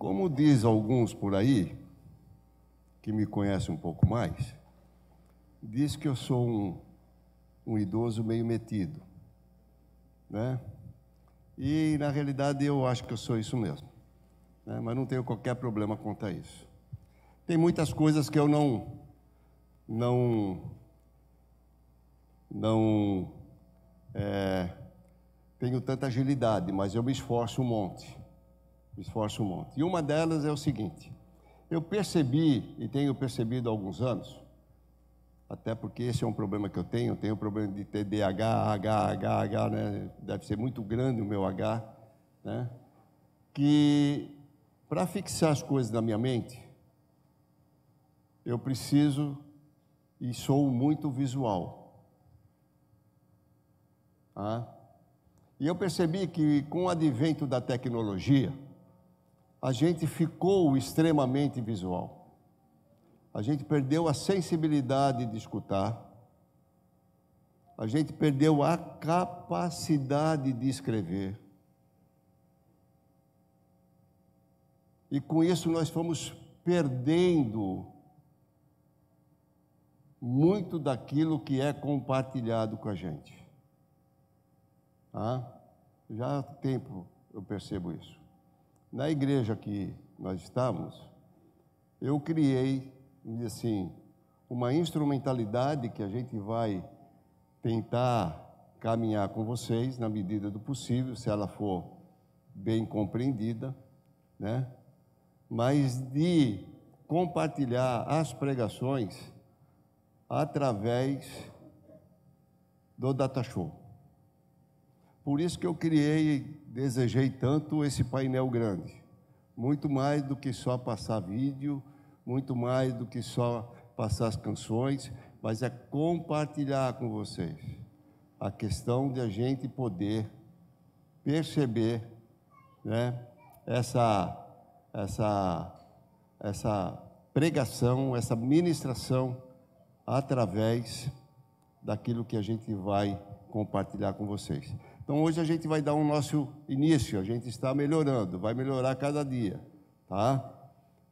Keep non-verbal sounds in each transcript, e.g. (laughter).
Como diz alguns por aí, que me conhecem um pouco mais, diz que eu sou um, um idoso meio metido, né? E na realidade eu acho que eu sou isso mesmo, né? mas não tenho qualquer problema quanto a isso. Tem muitas coisas que eu não, não, não é, tenho tanta agilidade, mas eu me esforço um monte esforço um monte. E uma delas é o seguinte: eu percebi, e tenho percebido há alguns anos, até porque esse é um problema que eu tenho, tenho o problema de TDAH, H, H, H, né? deve ser muito grande o meu H, né? que para fixar as coisas na minha mente, eu preciso e sou muito visual. Ah? E eu percebi que com o advento da tecnologia, a gente ficou extremamente visual. A gente perdeu a sensibilidade de escutar. A gente perdeu a capacidade de escrever. E com isso nós fomos perdendo muito daquilo que é compartilhado com a gente. Ah, já há tempo eu percebo isso. Na igreja que nós estávamos, eu criei, assim, uma instrumentalidade que a gente vai tentar caminhar com vocês na medida do possível, se ela for bem compreendida, né? Mas de compartilhar as pregações através do data show. Por isso que eu criei desejei tanto esse painel grande, muito mais do que só passar vídeo, muito mais do que só passar as canções, mas é compartilhar com vocês a questão de a gente poder perceber, né, essa essa essa pregação, essa ministração através daquilo que a gente vai compartilhar com vocês. Então hoje a gente vai dar o um nosso início, a gente está melhorando, vai melhorar cada dia, tá?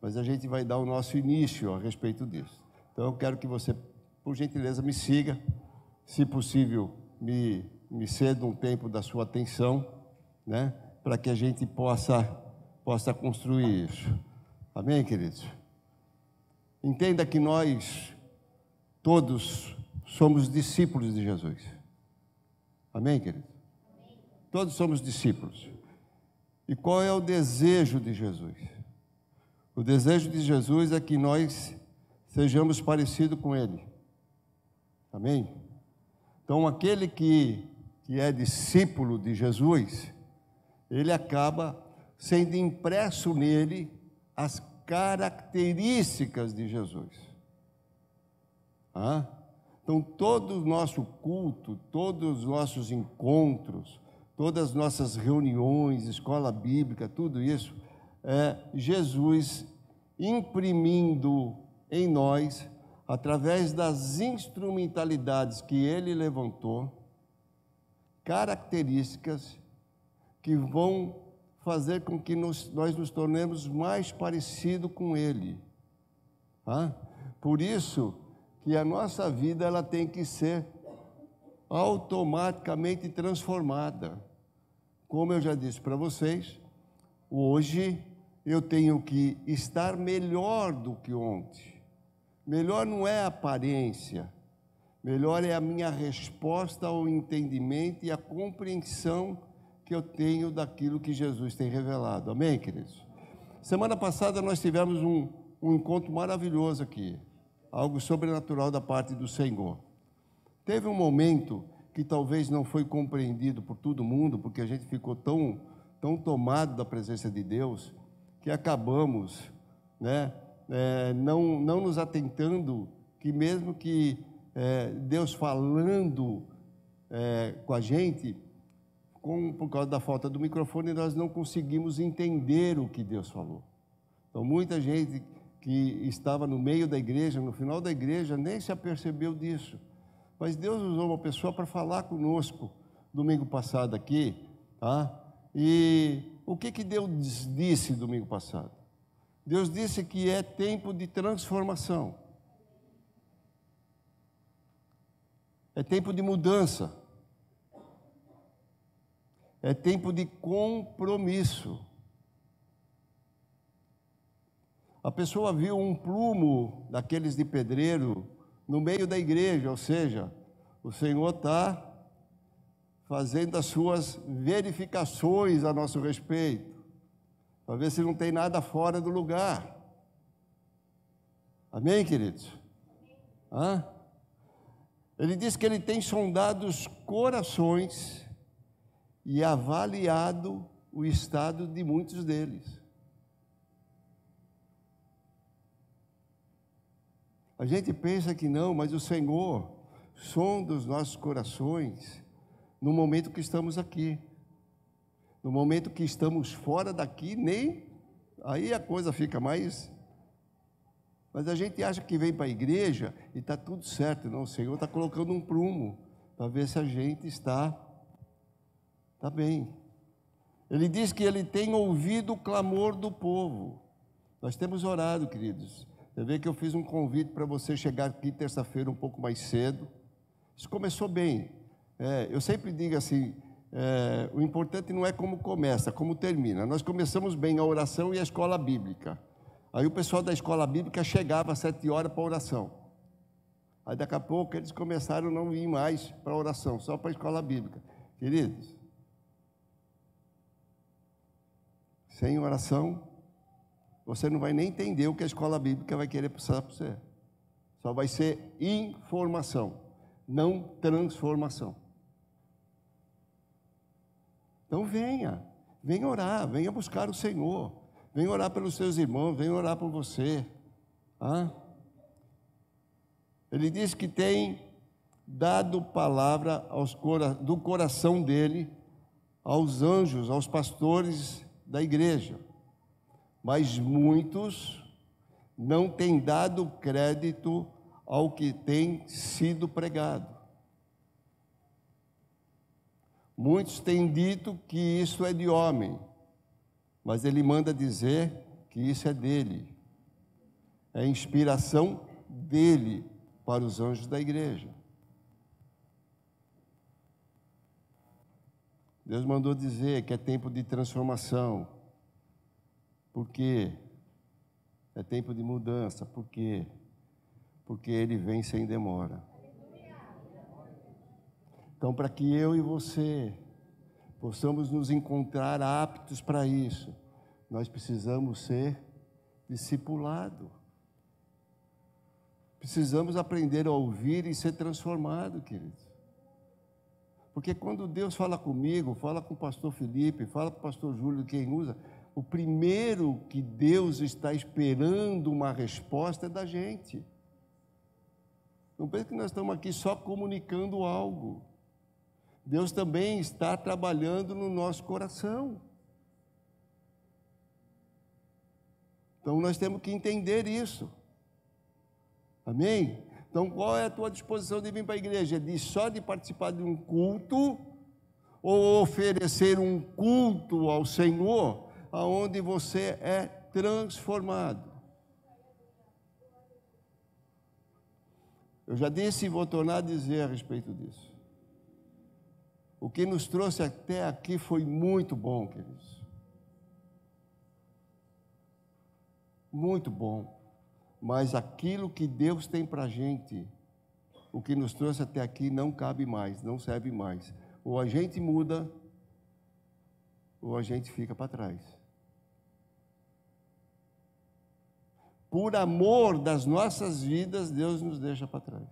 Mas a gente vai dar o nosso início a respeito disso. Então eu quero que você, por gentileza, me siga, se possível, me, me ceda um tempo da sua atenção, né? Para que a gente possa, possa construir isso. Amém, queridos? Entenda que nós todos somos discípulos de Jesus. Amém, queridos? Todos somos discípulos. E qual é o desejo de Jesus? O desejo de Jesus é que nós sejamos parecidos com Ele. Amém? Então, aquele que, que é discípulo de Jesus, ele acaba sendo impresso nele as características de Jesus. Ah? Então, todo o nosso culto, todos os nossos encontros, todas as nossas reuniões, escola bíblica, tudo isso, é Jesus imprimindo em nós, através das instrumentalidades que ele levantou, características que vão fazer com que nos, nós nos tornemos mais parecidos com ele. Ah? Por isso que a nossa vida ela tem que ser automaticamente transformada. Como eu já disse para vocês, hoje eu tenho que estar melhor do que ontem. Melhor não é a aparência, melhor é a minha resposta ao entendimento e à compreensão que eu tenho daquilo que Jesus tem revelado. Amém, queridos? Semana passada nós tivemos um, um encontro maravilhoso aqui, algo sobrenatural da parte do Senhor. Teve um momento que talvez não foi compreendido por todo mundo, porque a gente ficou tão, tão tomado da presença de Deus, que acabamos né, é, não, não nos atentando que, mesmo que é, Deus falando é, com a gente, com, por causa da falta do microfone, nós não conseguimos entender o que Deus falou. Então, muita gente que estava no meio da igreja, no final da igreja, nem se apercebeu disso. Mas Deus usou uma pessoa para falar conosco domingo passado aqui, tá? E o que, que Deus disse domingo passado? Deus disse que é tempo de transformação. É tempo de mudança. É tempo de compromisso. A pessoa viu um plumo daqueles de pedreiro no meio da igreja, ou seja, o Senhor está fazendo as suas verificações a nosso respeito, para ver se não tem nada fora do lugar. Amém, queridos? Hã? Ele diz que ele tem sondado os corações e avaliado o estado de muitos deles. A gente pensa que não, mas o Senhor sonda os nossos corações no momento que estamos aqui. No momento que estamos fora daqui, nem aí a coisa fica mais. Mas a gente acha que vem para a igreja e está tudo certo, não? O Senhor está colocando um prumo para ver se a gente está, está bem. Ele diz que ele tem ouvido o clamor do povo. Nós temos orado, queridos. Você vê que eu fiz um convite para você chegar aqui terça-feira um pouco mais cedo. Isso começou bem. É, eu sempre digo assim: é, o importante não é como começa, como termina. Nós começamos bem a oração e a escola bíblica. Aí o pessoal da escola bíblica chegava às sete horas para a oração. Aí daqui a pouco eles começaram a não ir mais para a oração, só para a escola bíblica. Queridos, sem oração você não vai nem entender o que a escola bíblica vai querer passar para você. Só vai ser informação, não transformação. Então venha, venha orar, venha buscar o Senhor, venha orar pelos seus irmãos, venha orar por você. Ele diz que tem dado palavra aos, do coração dele aos anjos, aos pastores da igreja mas muitos não têm dado crédito ao que tem sido pregado. Muitos têm dito que isso é de homem, mas ele manda dizer que isso é dele. É inspiração dele para os anjos da igreja. Deus mandou dizer que é tempo de transformação, porque é tempo de mudança. Por quê? Porque ele vem sem demora. Então, para que eu e você possamos nos encontrar aptos para isso, nós precisamos ser discipulado. Precisamos aprender a ouvir e ser transformado, queridos. Porque quando Deus fala comigo, fala com o pastor Felipe, fala com o pastor Júlio, quem usa, o primeiro que Deus está esperando uma resposta é da gente. Não pense que nós estamos aqui só comunicando algo. Deus também está trabalhando no nosso coração. Então nós temos que entender isso. Amém? Então qual é a tua disposição de vir para a igreja? De só de participar de um culto ou oferecer um culto ao Senhor? aonde você é transformado. Eu já disse e vou tornar a dizer a respeito disso. O que nos trouxe até aqui foi muito bom, queridos. Muito bom. Mas aquilo que Deus tem para a gente, o que nos trouxe até aqui não cabe mais, não serve mais. Ou a gente muda, ou a gente fica para trás. por amor das nossas vidas, Deus nos deixa para trás.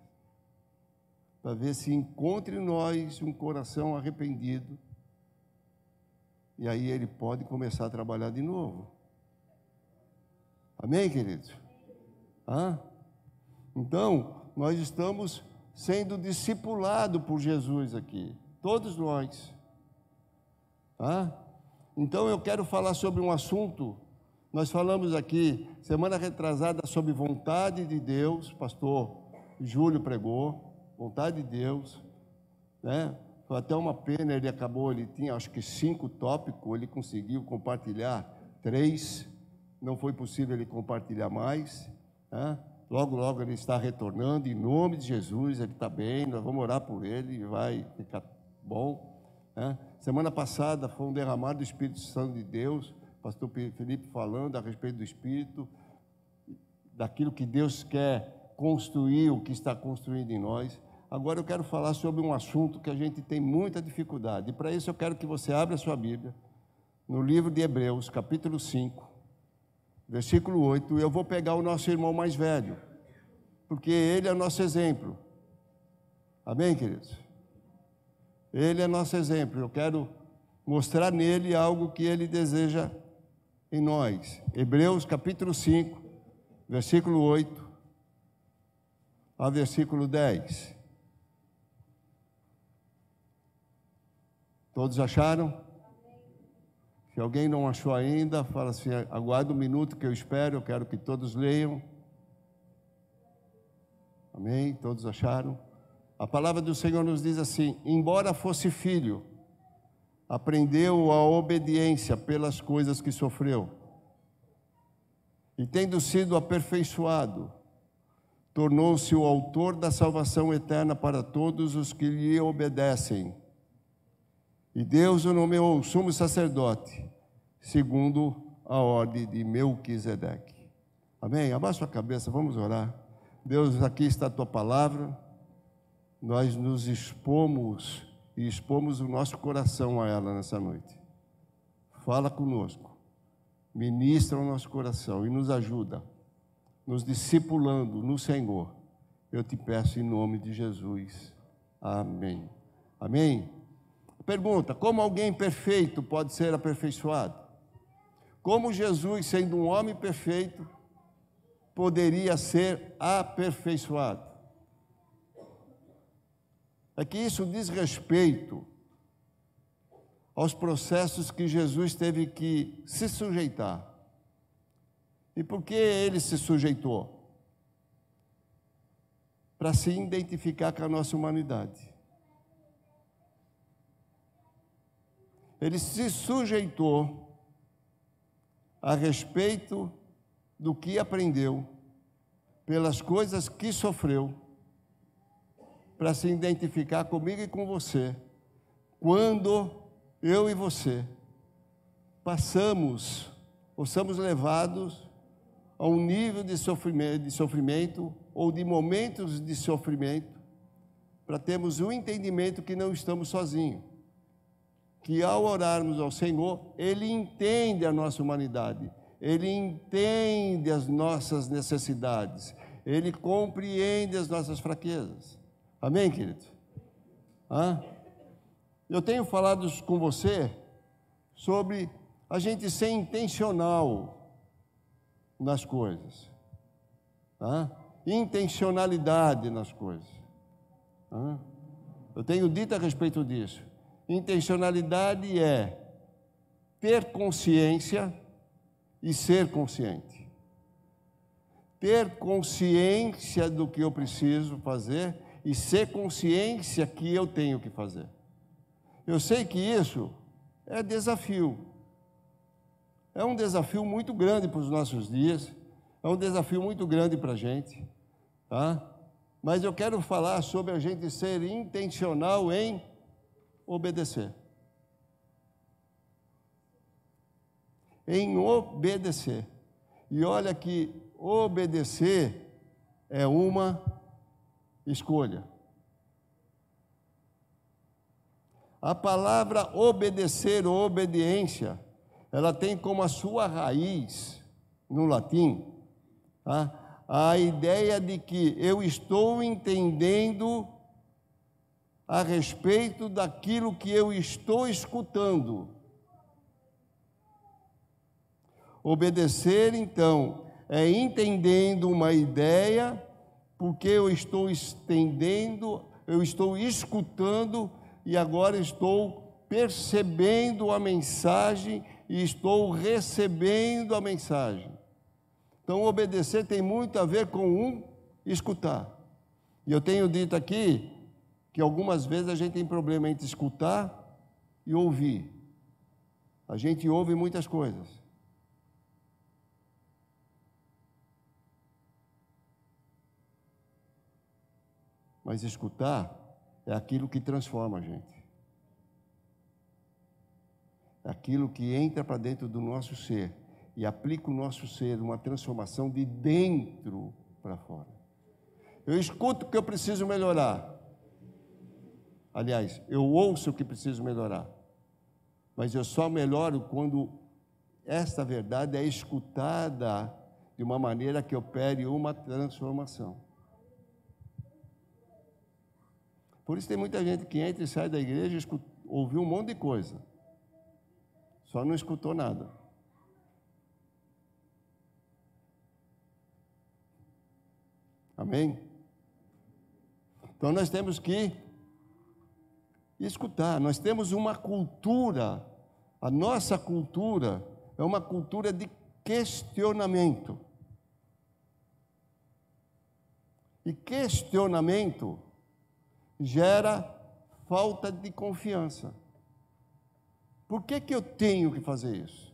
Para ver se encontre em nós um coração arrependido. E aí ele pode começar a trabalhar de novo. Amém, queridos? Hã? Então, nós estamos sendo discipulado por Jesus aqui, todos nós. Hã? Então, eu quero falar sobre um assunto nós falamos aqui, semana retrasada, sobre vontade de Deus, pastor Júlio pregou, vontade de Deus, né? Foi até uma pena, ele acabou, ele tinha acho que cinco tópicos, ele conseguiu compartilhar três, não foi possível ele compartilhar mais, né? Logo, logo ele está retornando, em nome de Jesus, ele está bem, nós vamos orar por ele, vai ficar bom. Né? Semana passada foi um derramar do Espírito Santo de Deus, pastor Felipe falando a respeito do Espírito, daquilo que Deus quer construir, o que está construindo em nós. Agora eu quero falar sobre um assunto que a gente tem muita dificuldade. E para isso eu quero que você abra a sua Bíblia no livro de Hebreus, capítulo 5, versículo 8. Eu vou pegar o nosso irmão mais velho, porque ele é nosso exemplo. Amém, queridos? Ele é nosso exemplo. Eu quero mostrar nele algo que ele deseja em nós. Hebreus capítulo 5, versículo 8 a versículo 10. Todos acharam? Se alguém não achou ainda, fala assim: aguarde um minuto que eu espero, eu quero que todos leiam. Amém? Todos acharam? A palavra do Senhor nos diz assim: embora fosse filho, aprendeu a obediência pelas coisas que sofreu. E tendo sido aperfeiçoado, tornou-se o autor da salvação eterna para todos os que lhe obedecem. E Deus o nomeou sumo sacerdote, segundo a ordem de Melquisedeque. Amém? Abaixa a cabeça, vamos orar. Deus, aqui está a tua palavra. Nós nos expomos e expomos o nosso coração a ela nessa noite. Fala conosco, ministra o nosso coração e nos ajuda, nos discipulando no Senhor. Eu te peço em nome de Jesus. Amém. Amém? Pergunta: como alguém perfeito pode ser aperfeiçoado? Como Jesus, sendo um homem perfeito, poderia ser aperfeiçoado? é que isso diz respeito aos processos que Jesus teve que se sujeitar. E por que ele se sujeitou? Para se identificar com a nossa humanidade. Ele se sujeitou a respeito do que aprendeu, pelas coisas que sofreu para se identificar comigo e com você. Quando eu e você passamos ou somos levados a um nível de sofrimento, de sofrimento ou de momentos de sofrimento, para termos o um entendimento que não estamos sozinhos. Que ao orarmos ao Senhor, Ele entende a nossa humanidade, Ele entende as nossas necessidades, Ele compreende as nossas fraquezas. Amém, querido? Hã? Eu tenho falado com você sobre a gente ser intencional nas coisas, Hã? intencionalidade nas coisas. Hã? Eu tenho dito a respeito disso. Intencionalidade é ter consciência e ser consciente. Ter consciência do que eu preciso fazer e ser consciência que eu tenho que fazer. Eu sei que isso é desafio. É um desafio muito grande para os nossos dias, é um desafio muito grande para a gente, tá? Mas eu quero falar sobre a gente ser intencional em obedecer. Em obedecer. E olha que obedecer é uma Escolha. A palavra obedecer ou obediência, ela tem como a sua raiz, no latim, tá? a ideia de que eu estou entendendo a respeito daquilo que eu estou escutando. Obedecer, então, é entendendo uma ideia porque eu estou estendendo, eu estou escutando e agora estou percebendo a mensagem e estou recebendo a mensagem. Então, obedecer tem muito a ver com um escutar. E eu tenho dito aqui que algumas vezes a gente tem problema entre escutar e ouvir. A gente ouve muitas coisas Mas escutar é aquilo que transforma a gente. É aquilo que entra para dentro do nosso ser e aplica o nosso ser uma transformação de dentro para fora. Eu escuto o que eu preciso melhorar. Aliás, eu ouço o que preciso melhorar. Mas eu só melhoro quando esta verdade é escutada de uma maneira que opere uma transformação. Por isso tem muita gente que entra e sai da igreja e ouviu um monte de coisa, só não escutou nada. Amém? Então nós temos que escutar, nós temos uma cultura, a nossa cultura é uma cultura de questionamento. E questionamento gera falta de confiança. Por que, que eu tenho que fazer isso?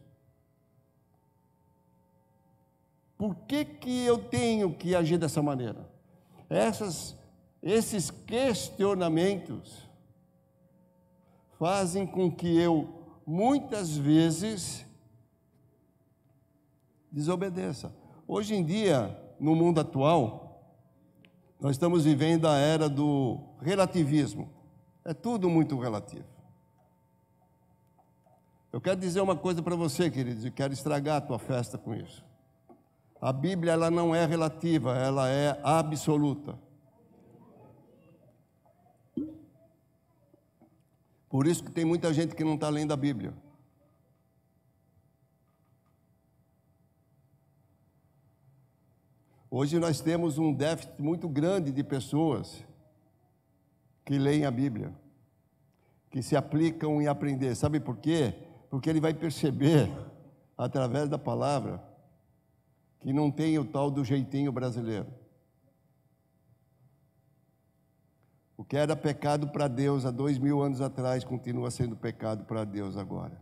Por que, que eu tenho que agir dessa maneira? Essas, esses questionamentos fazem com que eu, muitas vezes, desobedeça. Hoje em dia, no mundo atual, nós estamos vivendo a era do relativismo. É tudo muito relativo. Eu quero dizer uma coisa para você, queridos, e quero estragar a tua festa com isso. A Bíblia ela não é relativa, ela é absoluta. Por isso que tem muita gente que não está lendo a Bíblia. Hoje nós temos um déficit muito grande de pessoas que leem a Bíblia, que se aplicam em aprender. Sabe por quê? Porque ele vai perceber, através da palavra, que não tem o tal do jeitinho brasileiro. O que era pecado para Deus há dois mil anos atrás continua sendo pecado para Deus agora.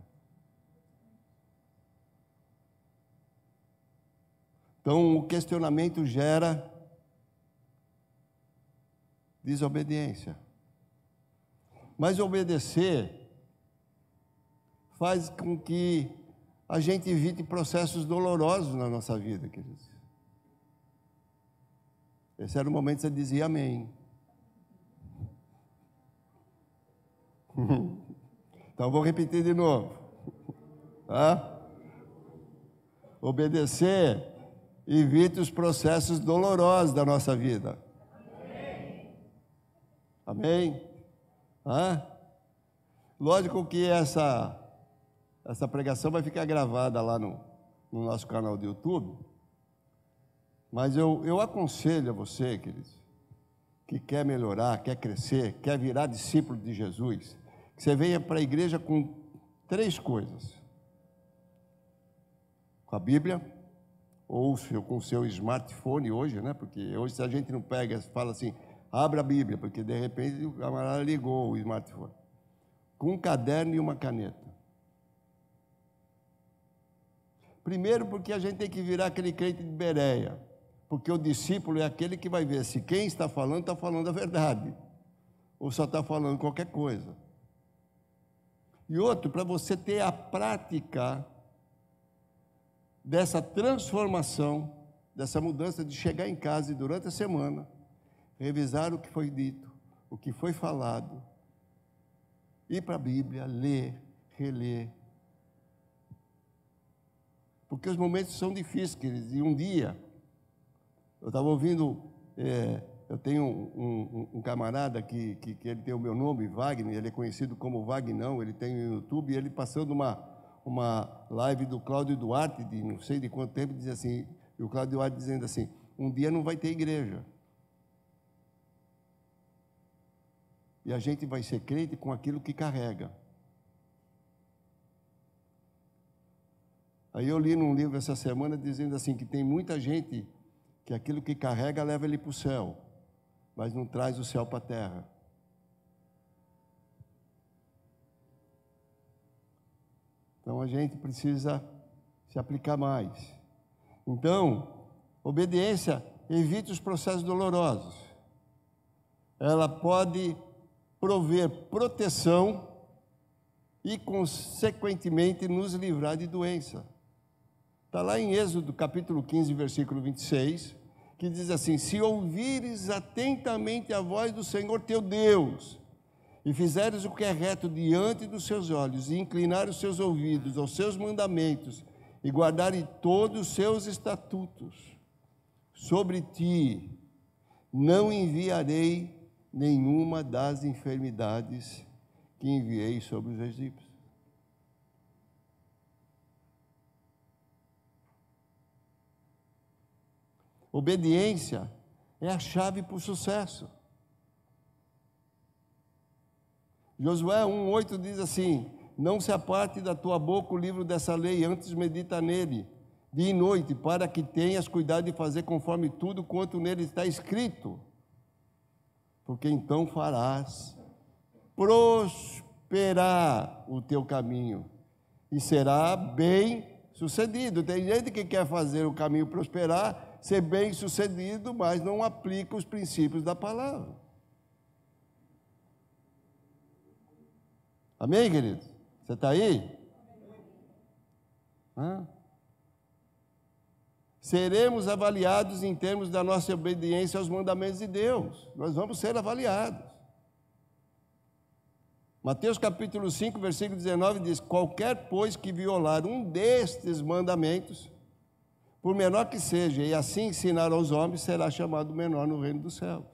Então, o questionamento gera desobediência. Mas obedecer faz com que a gente evite processos dolorosos na nossa vida, queridos. Esse era o momento que você dizia amém. (laughs) Então vou repetir de novo. Obedecer evite os processos dolorosos da nossa vida. Amém? Hã? Lógico que essa, essa pregação vai ficar gravada lá no, no nosso canal do YouTube, mas eu, eu aconselho a você, queridos, que quer melhorar, quer crescer, quer virar discípulo de Jesus, que você venha para a igreja com três coisas: com a Bíblia, ou com o seu smartphone hoje, né? Porque hoje se a gente não pega, fala assim, abre a Bíblia, porque de repente o camarada ligou o smartphone. Com um caderno e uma caneta. Primeiro porque a gente tem que virar aquele crente de Bereia, porque o discípulo é aquele que vai ver se quem está falando está falando a verdade ou só está falando qualquer coisa. E outro, para você ter a prática dessa transformação, dessa mudança de chegar em casa e durante a semana revisar o que foi dito, o que foi falado, ir para a Bíblia, ler, reler. Porque os momentos são difíceis, queridos. E um dia, eu estava ouvindo, é, eu tenho um, um, um camarada que, que, que, ele tem o meu nome, Wagner, ele é conhecido como Wagner, ele tem no YouTube, e ele passando uma, uma live do Cláudio Duarte, de não sei de quanto tempo, dizia assim, e o Cláudio Duarte dizendo assim, um dia não vai ter igreja. E a gente vai ser crente com aquilo que carrega. Aí eu li num livro essa semana dizendo assim que tem muita gente que aquilo que carrega leva ele para o céu, mas não traz o céu para a terra. Então a gente precisa se aplicar mais. Então, obediência evita os processos dolorosos. Ela pode prover proteção e, consequentemente, nos livrar de doença. Está lá em Êxodo capítulo 15, versículo 26, que diz assim: Se ouvires atentamente a voz do Senhor teu Deus, e fizeres o que é reto diante dos seus olhos, e inclinar os seus ouvidos aos seus mandamentos, e guardarem todos os seus estatutos, sobre ti não enviarei nenhuma das enfermidades que enviei sobre os egípcios. Obediência é a chave para o sucesso. Josué 1,8 diz assim: Não se aparte da tua boca o livro dessa lei, antes medita nele, dia e noite, para que tenhas cuidado de fazer conforme tudo quanto nele está escrito, porque então farás prosperar o teu caminho e será bem sucedido. Tem gente que quer fazer o caminho prosperar, ser bem sucedido, mas não aplica os princípios da palavra. Amém, querido? Você está aí? Hã? Seremos avaliados em termos da nossa obediência aos mandamentos de Deus. Nós vamos ser avaliados. Mateus capítulo 5, versículo 19 diz: Qualquer, pois, que violar um destes mandamentos, por menor que seja, e assim ensinar aos homens, será chamado menor no reino dos céus.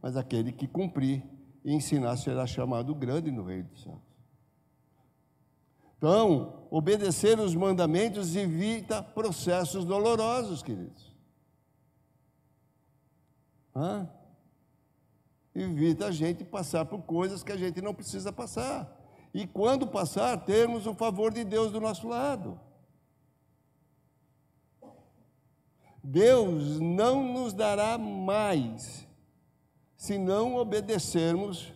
Mas aquele que cumprir e ensinar será chamado grande no reino dos céus. Então, obedecer os mandamentos evita processos dolorosos, queridos. Hã? Evita a gente passar por coisas que a gente não precisa passar. E quando passar, termos o favor de Deus do nosso lado. Deus não nos dará mais se não obedecermos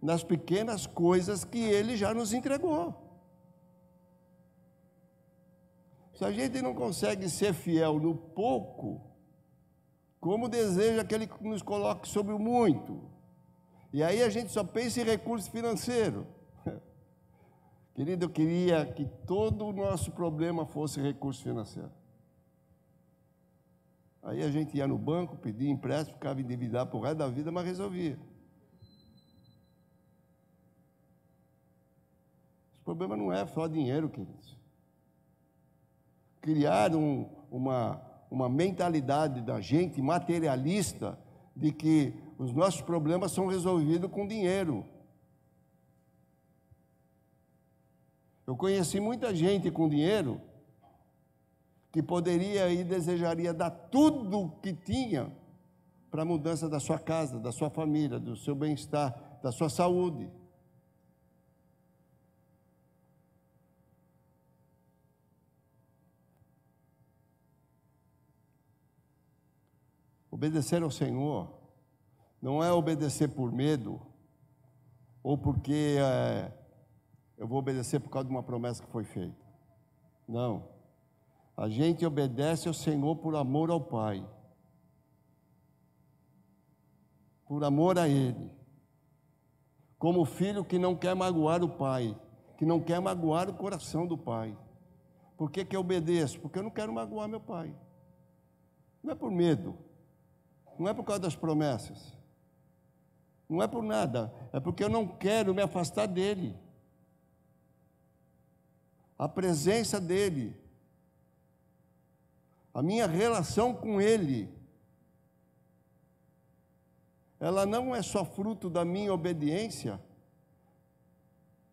nas pequenas coisas que ele já nos entregou. Se a gente não consegue ser fiel no pouco, como deseja que ele nos coloque sobre o muito? E aí a gente só pensa em recurso financeiro. (laughs) Querido, eu queria que todo o nosso problema fosse recurso financeiro. Aí a gente ia no banco, pedia empréstimo, ficava endividado por resto da vida, mas resolvia. O problema não é só dinheiro, queridos. Criar um, uma, uma mentalidade da gente materialista de que os nossos problemas são resolvidos com dinheiro. Eu conheci muita gente com dinheiro que poderia e desejaria dar tudo o que tinha para a mudança da sua casa, da sua família, do seu bem-estar, da sua saúde. Obedecer ao Senhor não é obedecer por medo ou porque é, eu vou obedecer por causa de uma promessa que foi feita. Não. A gente obedece ao Senhor por amor ao Pai, por amor a Ele, como filho que não quer magoar o Pai, que não quer magoar o coração do Pai. Por que, que eu obedeço? Porque eu não quero magoar meu Pai. Não é por medo, não é por causa das promessas, não é por nada, é porque eu não quero me afastar dele. A presença dele a minha relação com Ele, ela não é só fruto da minha obediência,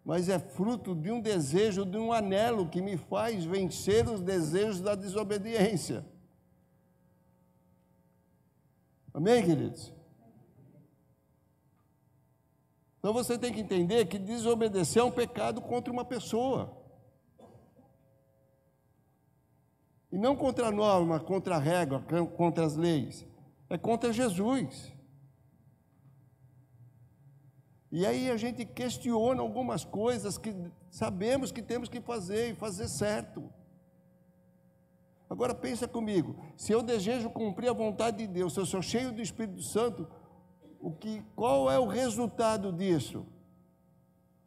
mas é fruto de um desejo, de um anelo que me faz vencer os desejos da desobediência. Amém, queridos? Então você tem que entender que desobedecer é um pecado contra uma pessoa. E não contra a norma, contra a regra, contra as leis. É contra Jesus. E aí a gente questiona algumas coisas que sabemos que temos que fazer e fazer certo. Agora pensa comigo, se eu desejo cumprir a vontade de Deus, se eu sou cheio do Espírito Santo, o que, qual é o resultado disso?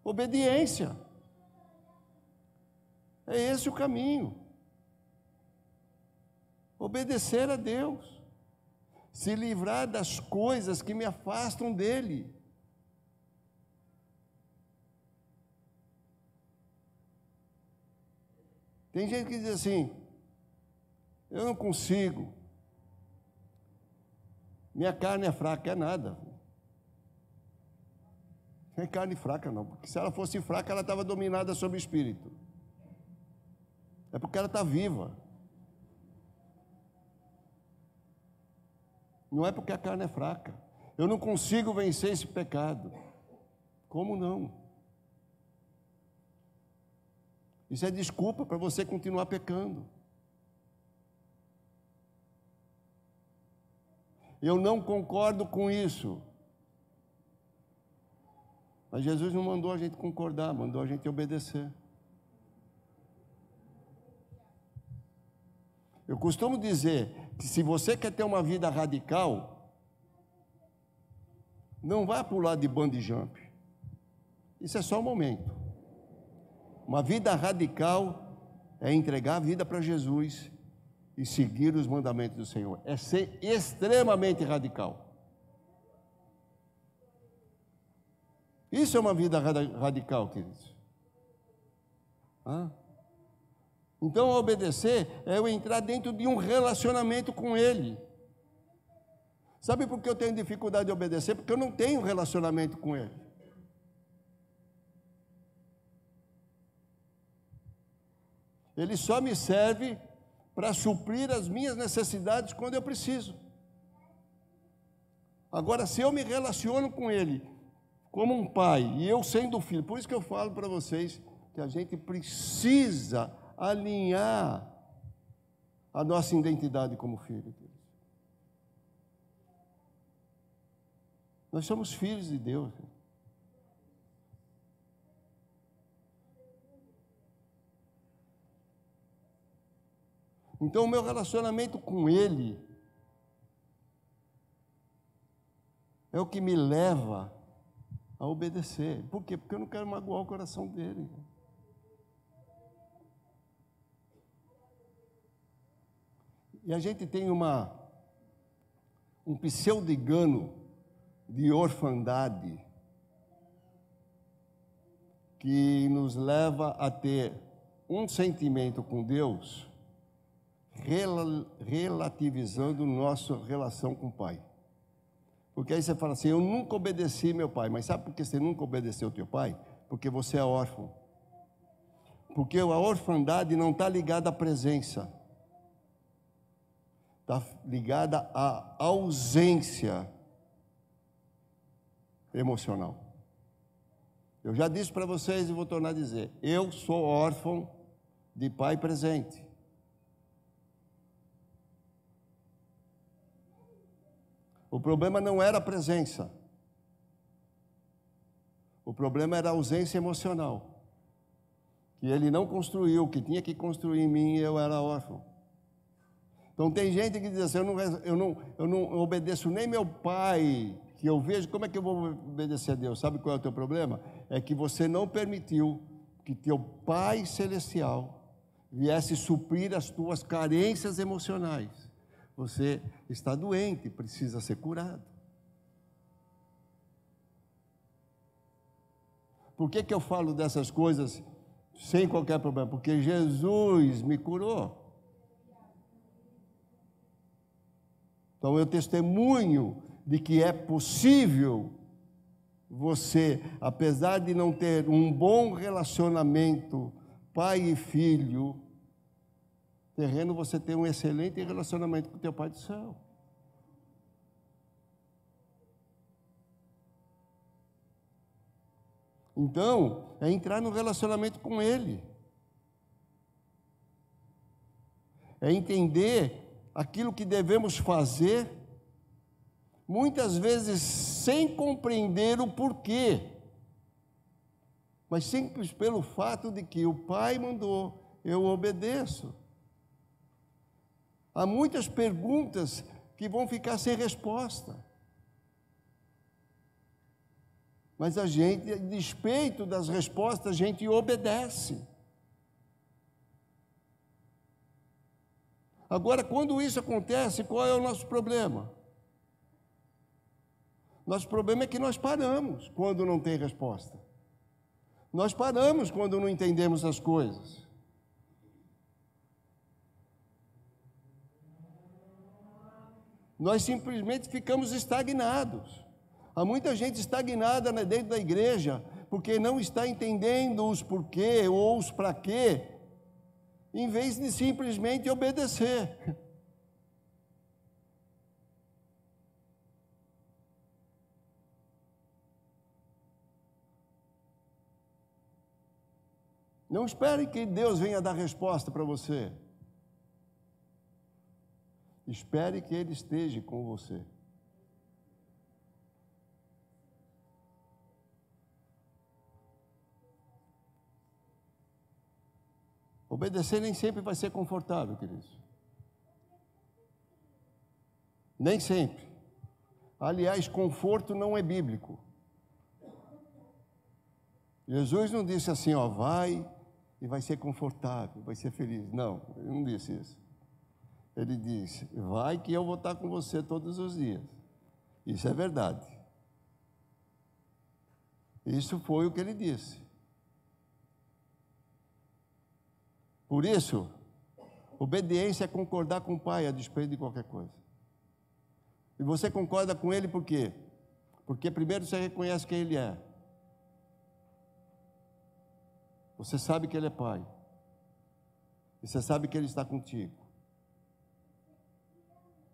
Obediência. É esse o caminho obedecer a Deus, se livrar das coisas que me afastam dele. Tem gente que diz assim: eu não consigo, minha carne é fraca, é nada. é carne fraca, não, porque se ela fosse fraca, ela estava dominada sobre o espírito. É porque ela está viva. Não é porque a carne é fraca. Eu não consigo vencer esse pecado. Como não? Isso é desculpa para você continuar pecando. Eu não concordo com isso. Mas Jesus não mandou a gente concordar, mandou a gente obedecer. Eu costumo dizer: se você quer ter uma vida radical, não vá pular de lado de bungee jump. Isso é só um momento. Uma vida radical é entregar a vida para Jesus e seguir os mandamentos do Senhor. É ser extremamente radical. Isso é uma vida radical, queridos. Hã? Então, obedecer é eu entrar dentro de um relacionamento com Ele. Sabe por que eu tenho dificuldade de obedecer? Porque eu não tenho relacionamento com Ele. Ele só me serve para suprir as minhas necessidades quando eu preciso. Agora, se eu me relaciono com Ele como um pai, e eu sendo filho, por isso que eu falo para vocês que a gente precisa alinhar a nossa identidade como filho. Nós somos filhos de Deus. Então, o meu relacionamento com Ele é o que me leva a obedecer. Por quê? Porque eu não quero magoar o coração dele. E a gente tem uma, um pseudo-engano de orfandade que nos leva a ter um sentimento com Deus rel relativizando nossa relação com o Pai. Porque aí você fala assim: Eu nunca obedeci meu pai. Mas sabe por que você nunca obedeceu teu pai? Porque você é órfão. Porque a orfandade não está ligada à presença está ligada à ausência emocional. Eu já disse para vocês e vou tornar a dizer: eu sou órfão de pai presente. O problema não era a presença. O problema era a ausência emocional. Que ele não construiu, que tinha que construir em mim, eu era órfão. Então tem gente que diz assim, eu não, eu não, eu não obedeço nem meu pai, que eu vejo, como é que eu vou obedecer a Deus? Sabe qual é o teu problema? É que você não permitiu que teu Pai Celestial viesse suprir as tuas carências emocionais. Você está doente, precisa ser curado. Por que, que eu falo dessas coisas sem qualquer problema? Porque Jesus me curou. Então eu testemunho de que é possível você, apesar de não ter um bom relacionamento pai e filho, terreno você tem um excelente relacionamento com o teu pai do céu. Então, é entrar no relacionamento com ele. É entender aquilo que devemos fazer, muitas vezes sem compreender o porquê, mas simples pelo fato de que o Pai mandou, eu obedeço. Há muitas perguntas que vão ficar sem resposta. Mas a gente, a despeito das respostas, a gente obedece. Agora, quando isso acontece, qual é o nosso problema? Nosso problema é que nós paramos quando não tem resposta. Nós paramos quando não entendemos as coisas. Nós simplesmente ficamos estagnados. Há muita gente estagnada né, dentro da igreja porque não está entendendo os porquê ou os para quê em vez de simplesmente obedecer. Não espere que Deus venha dar resposta para você. Espere que Ele esteja com você. Obedecer nem sempre vai ser confortável, queridos. Nem sempre. Aliás, conforto não é bíblico. Jesus não disse assim, ó, vai e vai ser confortável, vai ser feliz. Não, ele não disse isso. Ele disse, vai que eu vou estar com você todos os dias. Isso é verdade. Isso foi o que ele disse. Por isso, obediência é concordar com o Pai a despeito de qualquer coisa. E você concorda com Ele por quê? Porque primeiro você reconhece quem Ele é. Você sabe que Ele é Pai. E você sabe que Ele está contigo.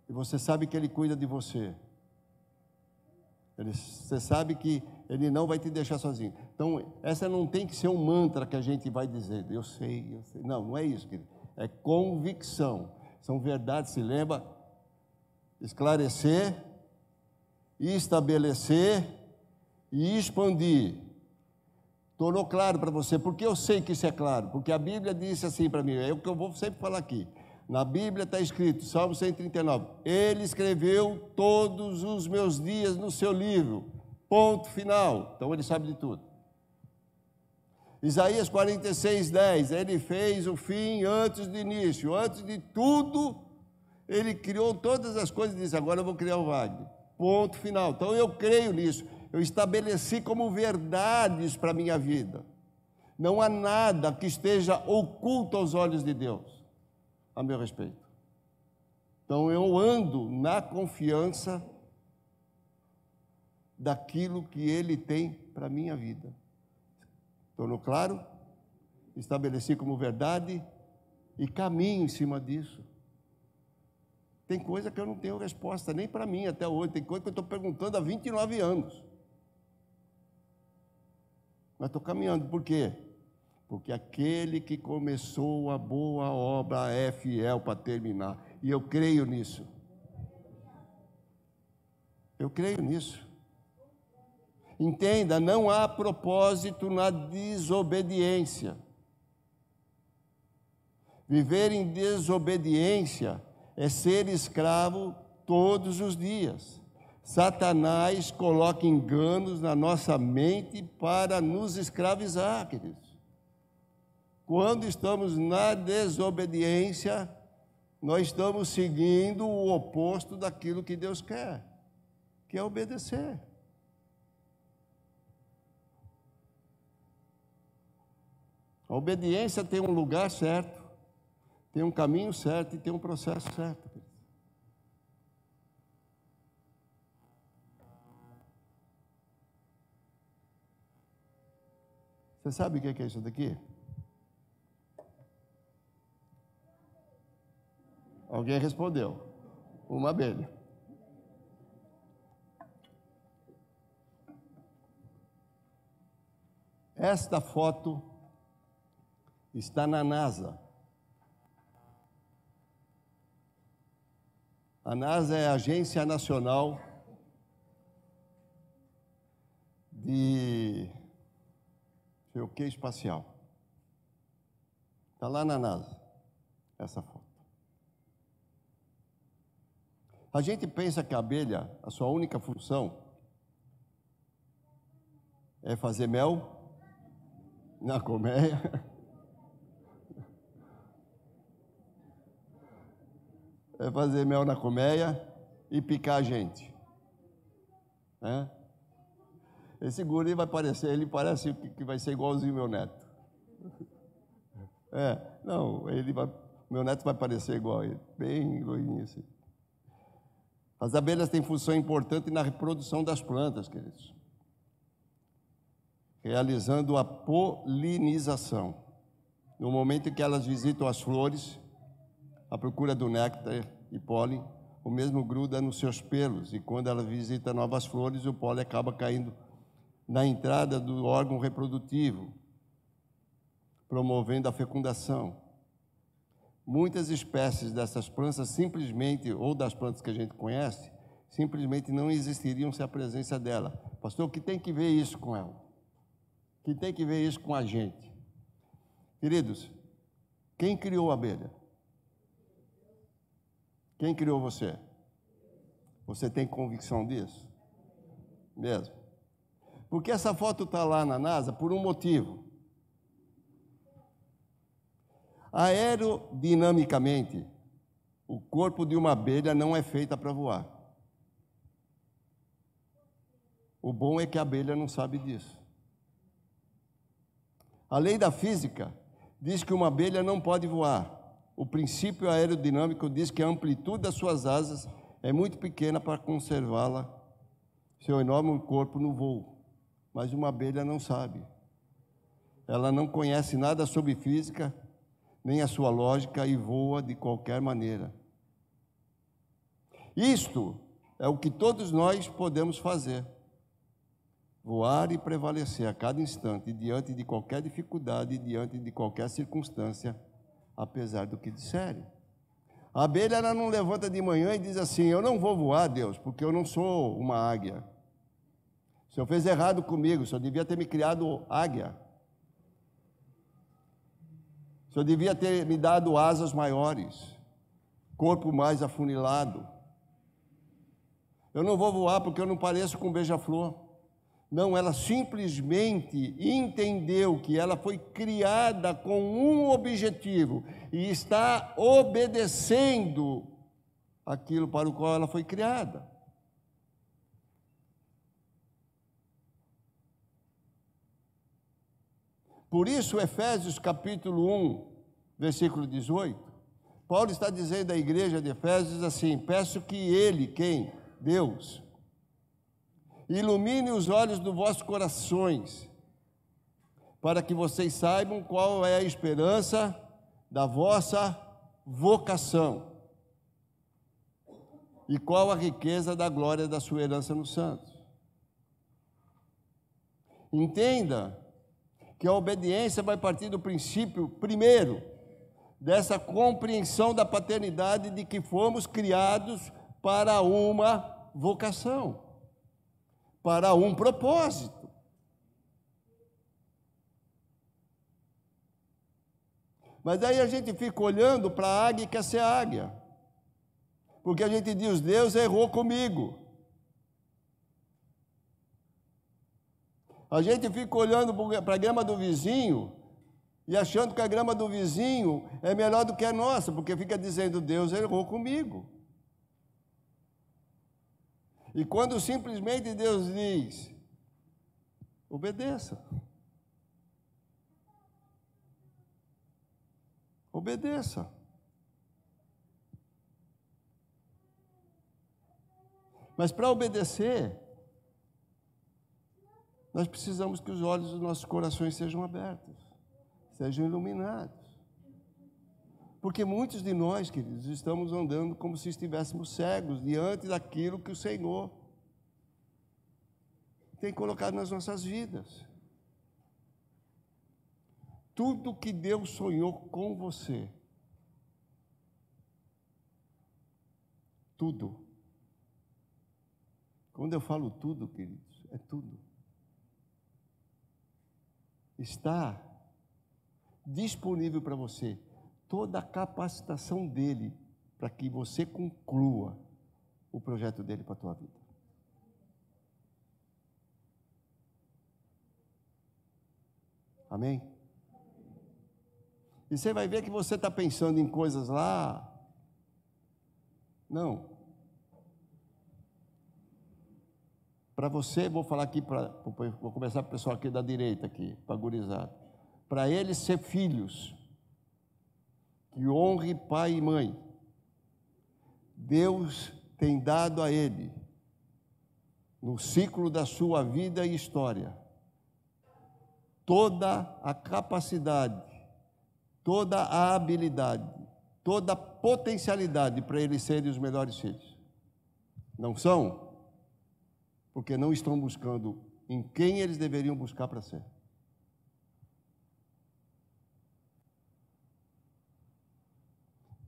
E você sabe que Ele cuida de você. Ele, você sabe que Ele não vai te deixar sozinho. Então, essa não tem que ser um mantra que a gente vai dizer eu sei, eu sei. Não, não é isso, querido. É convicção. São verdades, se lembra? Esclarecer, estabelecer e expandir. Tornou claro para você. Porque eu sei que isso é claro? Porque a Bíblia disse assim para mim, é o que eu vou sempre falar aqui. Na Bíblia está escrito, Salmo 139, ele escreveu todos os meus dias no seu livro. Ponto final. Então ele sabe de tudo. Isaías 46, 10. Ele fez o fim antes do início, antes de tudo, ele criou todas as coisas e disse: Agora eu vou criar o vale. Ponto final. Então eu creio nisso. Eu estabeleci como verdades para a minha vida. Não há nada que esteja oculto aos olhos de Deus, a meu respeito. Então eu ando na confiança daquilo que Ele tem para a minha vida. Tornou claro? Estabeleci como verdade e caminho em cima disso. Tem coisa que eu não tenho resposta nem para mim até hoje, tem coisa que eu estou perguntando há 29 anos. Mas estou caminhando, por quê? Porque aquele que começou a boa obra é fiel para terminar. E eu creio nisso. Eu creio nisso. Entenda, não há propósito na desobediência. Viver em desobediência é ser escravo todos os dias. Satanás coloca enganos na nossa mente para nos escravizar, queridos. Quando estamos na desobediência, nós estamos seguindo o oposto daquilo que Deus quer, que é obedecer. A obediência tem um lugar certo, tem um caminho certo e tem um processo certo. Você sabe o que é, é isso daqui? Alguém respondeu. Uma abelha. Esta foto está na NASA. A NASA é a Agência Nacional de sei o que é espacial. Está lá na NASA essa foto. A gente pensa que a abelha, a sua única função é fazer mel na colmeia (laughs) é fazer mel na colmeia e picar a gente. Né? Esse guri vai parecer, ele parece que vai ser igualzinho meu neto. É, não, ele vai, meu neto vai parecer igual a ele, bem loirinho assim. As abelhas têm função importante na reprodução das plantas, queridos, realizando a polinização. No momento em que elas visitam as flores, à procura do néctar e pólen, o mesmo gruda nos seus pelos, e quando ela visita novas flores, o pólen acaba caindo na entrada do órgão reprodutivo, promovendo a fecundação. Muitas espécies dessas plantas simplesmente, ou das plantas que a gente conhece, simplesmente não existiriam sem a presença dela. Pastor, o que tem que ver isso com ela? O que tem que ver isso com a gente? Queridos, quem criou a abelha? Quem criou você? Você tem convicção disso? Mesmo? Porque essa foto está lá na NASA por um motivo. Aerodinamicamente, o corpo de uma abelha não é feita para voar. O bom é que a abelha não sabe disso. A lei da física diz que uma abelha não pode voar o princípio aerodinâmico diz que a amplitude das suas asas é muito pequena para conservá-la, seu enorme corpo no voo. Mas uma abelha não sabe. Ela não conhece nada sobre física, nem a sua lógica e voa de qualquer maneira. Isto é o que todos nós podemos fazer. Voar e prevalecer a cada instante, diante de qualquer dificuldade, diante de qualquer circunstância apesar do que disserem. A abelha ela não levanta de manhã e diz assim: Eu não vou voar, Deus, porque eu não sou uma águia. O senhor fez errado comigo, o senhor devia ter me criado águia. O senhor devia ter me dado asas maiores, corpo mais afunilado. Eu não vou voar porque eu não pareço com beija-flor. Não, ela simplesmente entendeu que ela foi criada com um objetivo e está obedecendo aquilo para o qual ela foi criada. Por isso, Efésios capítulo 1, versículo 18, Paulo está dizendo à igreja de Efésios assim: Peço que ele, quem? Deus ilumine os olhos dos vossos corações, para que vocês saibam qual é a esperança da vossa vocação e qual a riqueza da glória da sua herança nos santos. Entenda que a obediência vai partir do princípio, primeiro, dessa compreensão da paternidade de que fomos criados para uma vocação para um propósito. Mas aí a gente fica olhando para a águia e quer ser águia. Porque a gente diz, Deus errou comigo. A gente fica olhando para a grama do vizinho e achando que a grama do vizinho é melhor do que a nossa, porque fica dizendo, Deus errou comigo. E quando simplesmente Deus diz, obedeça. Obedeça. Mas para obedecer, nós precisamos que os olhos dos nossos corações sejam abertos, sejam iluminados. Porque muitos de nós, queridos, estamos andando como se estivéssemos cegos diante daquilo que o Senhor tem colocado nas nossas vidas. Tudo que Deus sonhou com você, tudo. Quando eu falo tudo, queridos, é tudo. Está disponível para você toda a capacitação dele para que você conclua o projeto dele para a tua vida. Amém? E você vai ver que você está pensando em coisas lá. Não. Para você, vou falar aqui, para vou começar para o pessoal aqui da direita, aqui, para gurizada. Para eles ser filhos, que honre pai e mãe. Deus tem dado a ele, no ciclo da sua vida e história, toda a capacidade, toda a habilidade, toda a potencialidade para eles serem os melhores filhos. Não são? Porque não estão buscando em quem eles deveriam buscar para ser.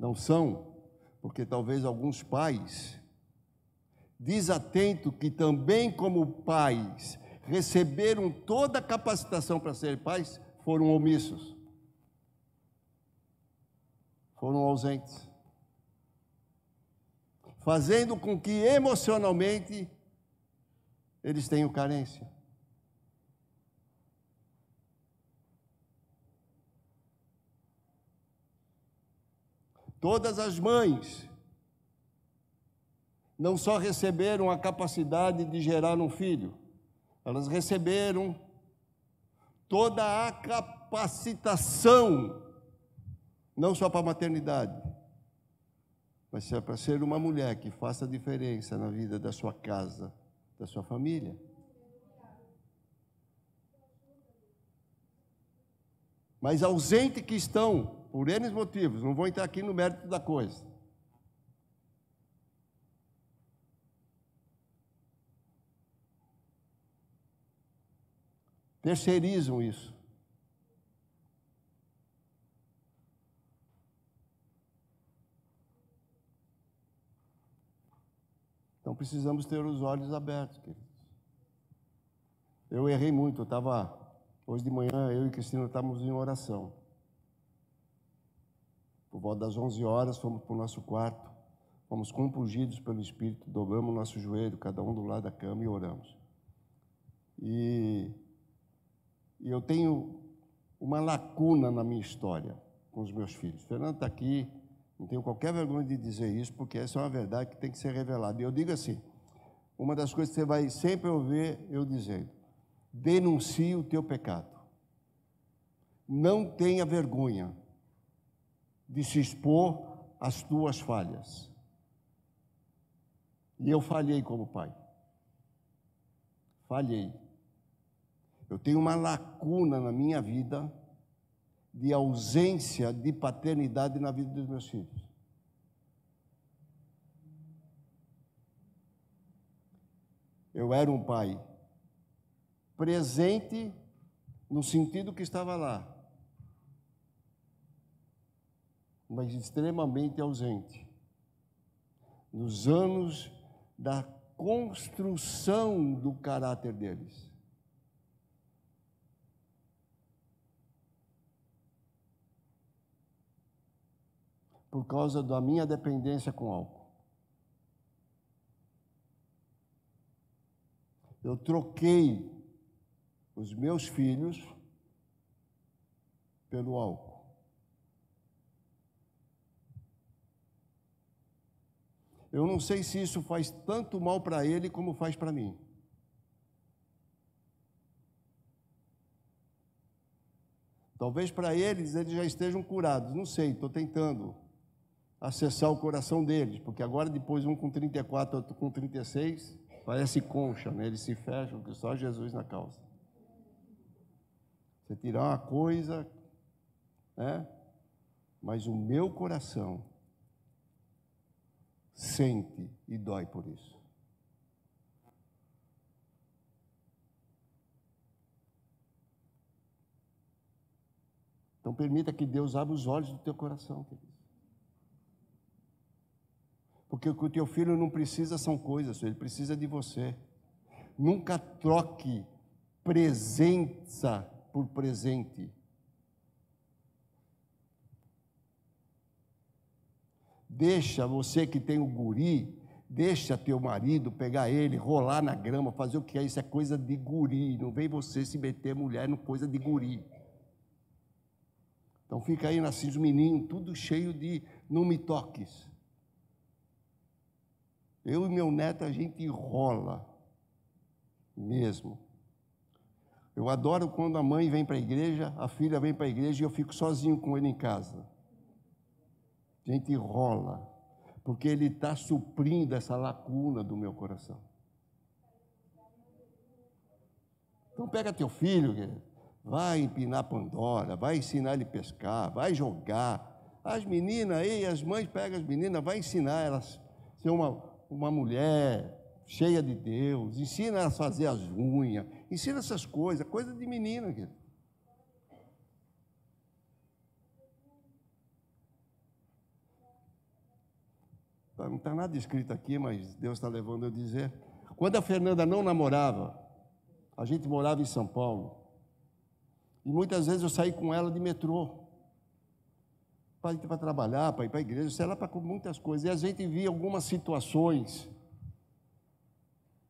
Não são, porque talvez alguns pais, desatento que também como pais receberam toda a capacitação para serem pais, foram omissos. Foram ausentes. Fazendo com que emocionalmente eles tenham carência. Todas as mães não só receberam a capacidade de gerar um filho, elas receberam toda a capacitação, não só para a maternidade, mas é para ser uma mulher que faça diferença na vida da sua casa, da sua família. Mas ausente que estão por N motivos, não vou entrar aqui no mérito da coisa. Terceirizam isso. Então precisamos ter os olhos abertos, queridos. Eu errei muito, eu estava. Hoje de manhã eu e Cristina estávamos em oração. Por volta das 11 horas, fomos para o nosso quarto, fomos compungidos pelo Espírito, dobramos o nosso joelho, cada um do lado da cama, e oramos. E, e eu tenho uma lacuna na minha história com os meus filhos. Fernando está aqui, não tenho qualquer vergonha de dizer isso, porque essa é uma verdade que tem que ser revelada. E eu digo assim: uma das coisas que você vai sempre ouvir eu dizendo, denuncie o teu pecado. Não tenha vergonha de se expor às tuas falhas. E eu falhei como pai. Falhei. Eu tenho uma lacuna na minha vida de ausência de paternidade na vida dos meus filhos. Eu era um pai presente no sentido que estava lá, mas extremamente ausente. Nos anos da construção do caráter deles. Por causa da minha dependência com álcool. Eu troquei os meus filhos pelo álcool. eu não sei se isso faz tanto mal para ele como faz para mim. Talvez para eles eles já estejam curados, não sei, estou tentando acessar o coração deles, porque agora depois um com 34, outro com 36, parece concha, né? eles se fecham, que só Jesus na calça. Você tirar uma coisa, né? mas o meu coração sente e dói por isso. Então permita que Deus abra os olhos do teu coração, querido. Porque o que o teu filho não precisa são coisas, ele precisa de você. Nunca troque presença por presente. Deixa você que tem o guri, deixa teu marido pegar ele, rolar na grama, fazer o que é, isso é coisa de guri. Não vem você se meter mulher no coisa de guri. Então fica aí nascidos menino tudo cheio de não me toques. Eu e meu neto, a gente rola mesmo. Eu adoro quando a mãe vem para a igreja, a filha vem para a igreja e eu fico sozinho com ele em casa. A gente rola, porque Ele está suprindo essa lacuna do meu coração. Então pega teu filho, vai empinar Pandora, vai ensinar ele a pescar, vai jogar. As meninas aí, as mães pegam as meninas, vai ensinar elas a ser uma, uma mulher cheia de Deus, ensina elas a fazer as unhas, ensina essas coisas, coisa de menina, querido. Tá, não está nada escrito aqui, mas Deus está levando eu dizer. Quando a Fernanda não namorava, a gente morava em São Paulo. E muitas vezes eu saí com ela de metrô. Para ir para trabalhar, para ir para a igreja, sei lá, para muitas coisas. E a gente via algumas situações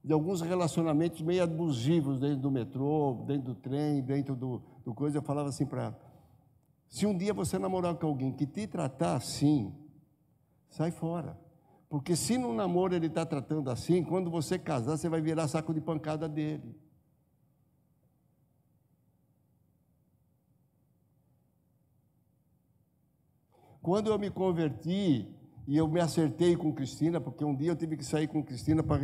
de alguns relacionamentos meio abusivos dentro do metrô, dentro do trem, dentro do, do coisa. Eu falava assim para ela: se um dia você namorar com alguém que te tratar assim, sai fora. Porque se no namoro ele está tratando assim, quando você casar, você vai virar saco de pancada dele. Quando eu me converti e eu me acertei com Cristina, porque um dia eu tive que sair com Cristina para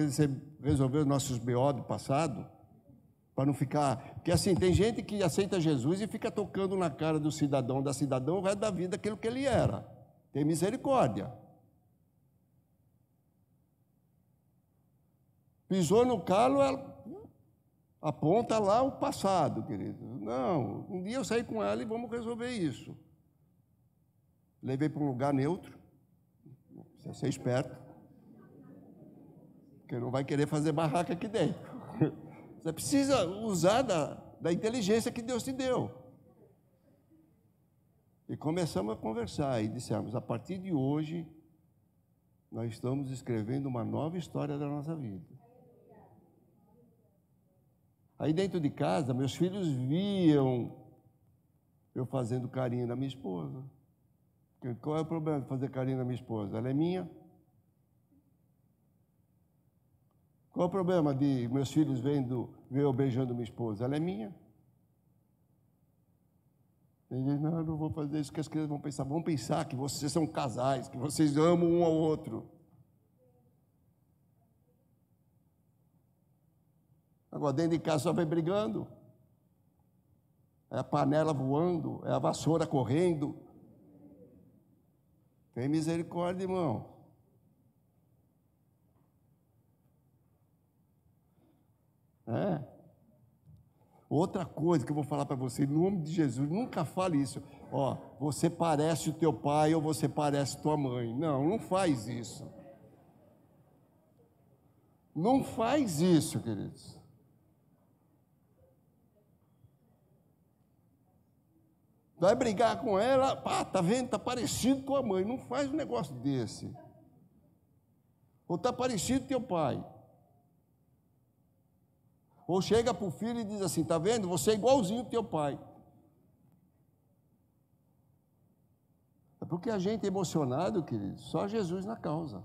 resolver os nossos BO do passado, para não ficar. Porque assim, tem gente que aceita Jesus e fica tocando na cara do cidadão, da cidadã, o resto da vida aquilo que ele era. Tem misericórdia. Pisou no calo, ela aponta lá o passado, querido. Não, um dia eu saí com ela e vamos resolver isso. Levei para um lugar neutro, precisa ser esperto, porque não vai querer fazer barraca aqui dentro. (laughs) Você precisa usar da, da inteligência que Deus te deu. E começamos a conversar e dissemos: a partir de hoje, nós estamos escrevendo uma nova história da nossa vida. Aí dentro de casa, meus filhos viam eu fazendo carinho na minha esposa. Qual é o problema de fazer carinho na minha esposa? Ela é minha. Qual é o problema de meus filhos vendo, eu beijando minha esposa? Ela é minha. Ele diz, não, eu não vou fazer isso, que as crianças vão pensar. Vão pensar que vocês são casais, que vocês amam um ao outro. Agora, dentro de casa só vem brigando. É a panela voando, é a vassoura correndo. Tem misericórdia, irmão. É. Outra coisa que eu vou falar para você, em nome de Jesus, nunca fale isso. Ó, você parece o teu pai ou você parece tua mãe. Não, não faz isso. Não faz isso, queridos. Vai brigar com ela, pá, tá vendo? Tá parecido com a mãe. Não faz um negócio desse. Ou tá parecido com teu pai. Ou chega para o filho e diz assim: tá vendo? Você é igualzinho teu pai. É porque a gente é emocionado, querido, só Jesus na causa.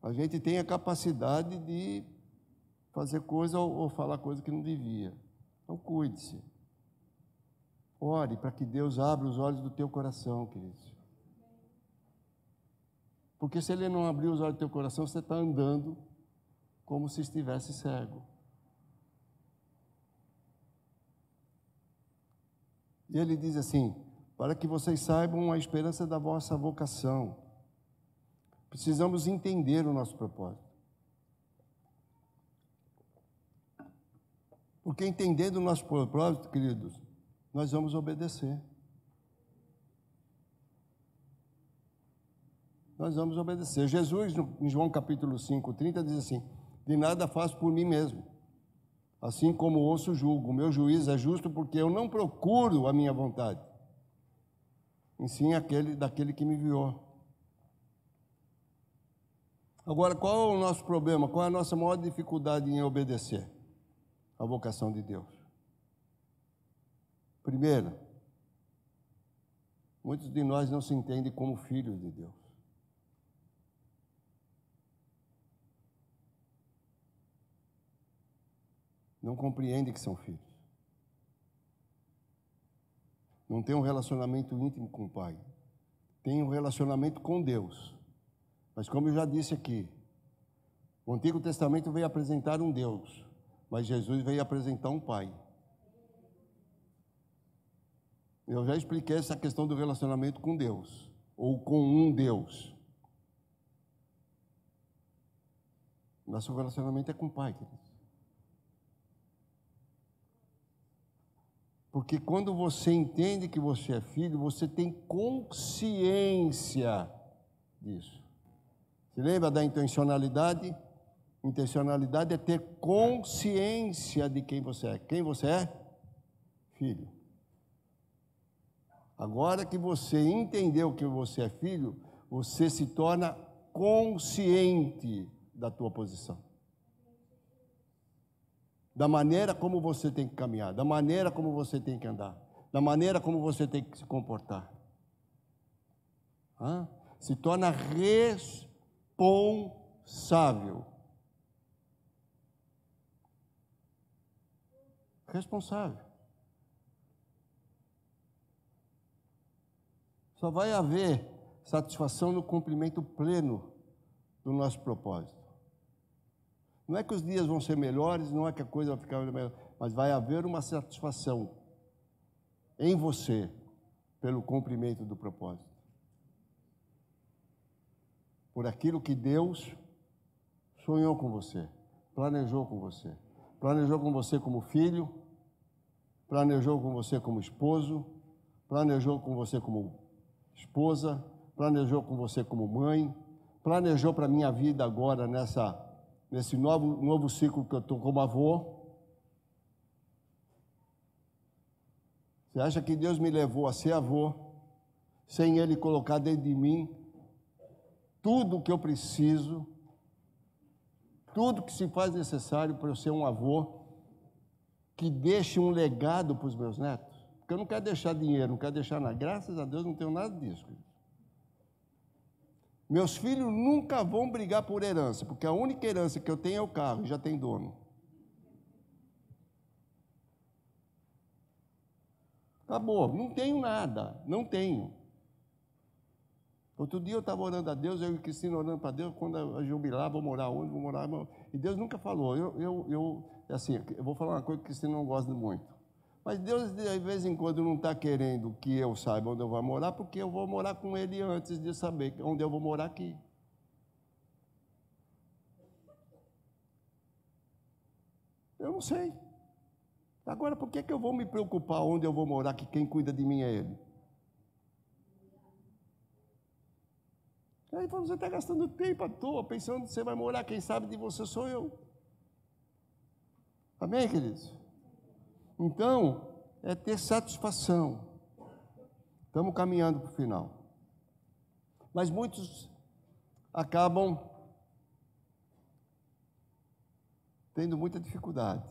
A gente tem a capacidade de fazer coisa ou falar coisa que não devia. Então cuide-se. Ore para que Deus abra os olhos do teu coração, queridos. Porque se Ele não abrir os olhos do teu coração, você está andando como se estivesse cego. E ele diz assim: para que vocês saibam a esperança da vossa vocação. Precisamos entender o nosso propósito. Porque entendendo o nosso propósito, queridos, nós vamos obedecer. Nós vamos obedecer. Jesus, em João capítulo 5, 30, diz assim: De nada faço por mim mesmo. Assim como ouço, julgo. O meu juiz é justo porque eu não procuro a minha vontade, e sim aquele daquele que me enviou. Agora, qual é o nosso problema? Qual é a nossa maior dificuldade em obedecer? a vocação de Deus. Primeiro, muitos de nós não se entendem como filhos de Deus. Não compreendem que são filhos. Não tem um relacionamento íntimo com o Pai. Tem um relacionamento com Deus. Mas como eu já disse aqui, o Antigo Testamento veio apresentar um Deus mas Jesus veio apresentar um pai. Eu já expliquei essa questão do relacionamento com Deus, ou com um Deus. Nosso relacionamento é com o Pai, queridos. Porque quando você entende que você é filho, você tem consciência disso. Se lembra da intencionalidade? Intencionalidade é ter consciência de quem você é. Quem você é? Filho. Agora que você entendeu que você é filho, você se torna consciente da tua posição. Da maneira como você tem que caminhar, da maneira como você tem que andar, da maneira como você tem que se comportar. Hã? Se torna responsável responsável. Só vai haver satisfação no cumprimento pleno do nosso propósito. Não é que os dias vão ser melhores, não é que a coisa vai ficar melhor, mas vai haver uma satisfação em você pelo cumprimento do propósito. Por aquilo que Deus sonhou com você, planejou com você planejou com você como filho, planejou com você como esposo, planejou com você como esposa, planejou com você como mãe, planejou para a minha vida agora nessa nesse novo novo ciclo que eu estou como avô. Você acha que Deus me levou a ser avô sem ele colocar dentro de mim tudo o que eu preciso tudo que se faz necessário para eu ser um avô que deixe um legado para os meus netos. Porque eu não quero deixar dinheiro, não quero deixar nada. Graças a Deus não tenho nada disso. Meus filhos nunca vão brigar por herança, porque a única herança que eu tenho é o carro, e já tem dono. Acabou, não tenho nada, não tenho. Outro dia eu estava orando a Deus, eu e Cristina orando para Deus, quando eu jubilar, vou morar onde, vou morar. E Deus nunca falou. Eu, eu, eu, é assim, eu vou falar uma coisa que Cristina não gosta muito. Mas Deus, de vez em quando, não está querendo que eu saiba onde eu vou morar, porque eu vou morar com Ele antes de saber onde eu vou morar aqui. Eu não sei. Agora, por que, que eu vou me preocupar onde eu vou morar, que quem cuida de mim é Ele? aí você está gastando tempo à toa, pensando que você vai morar, quem sabe de você sou eu. Amém, queridos? Então, é ter satisfação. Estamos caminhando para o final. Mas muitos acabam tendo muita dificuldade.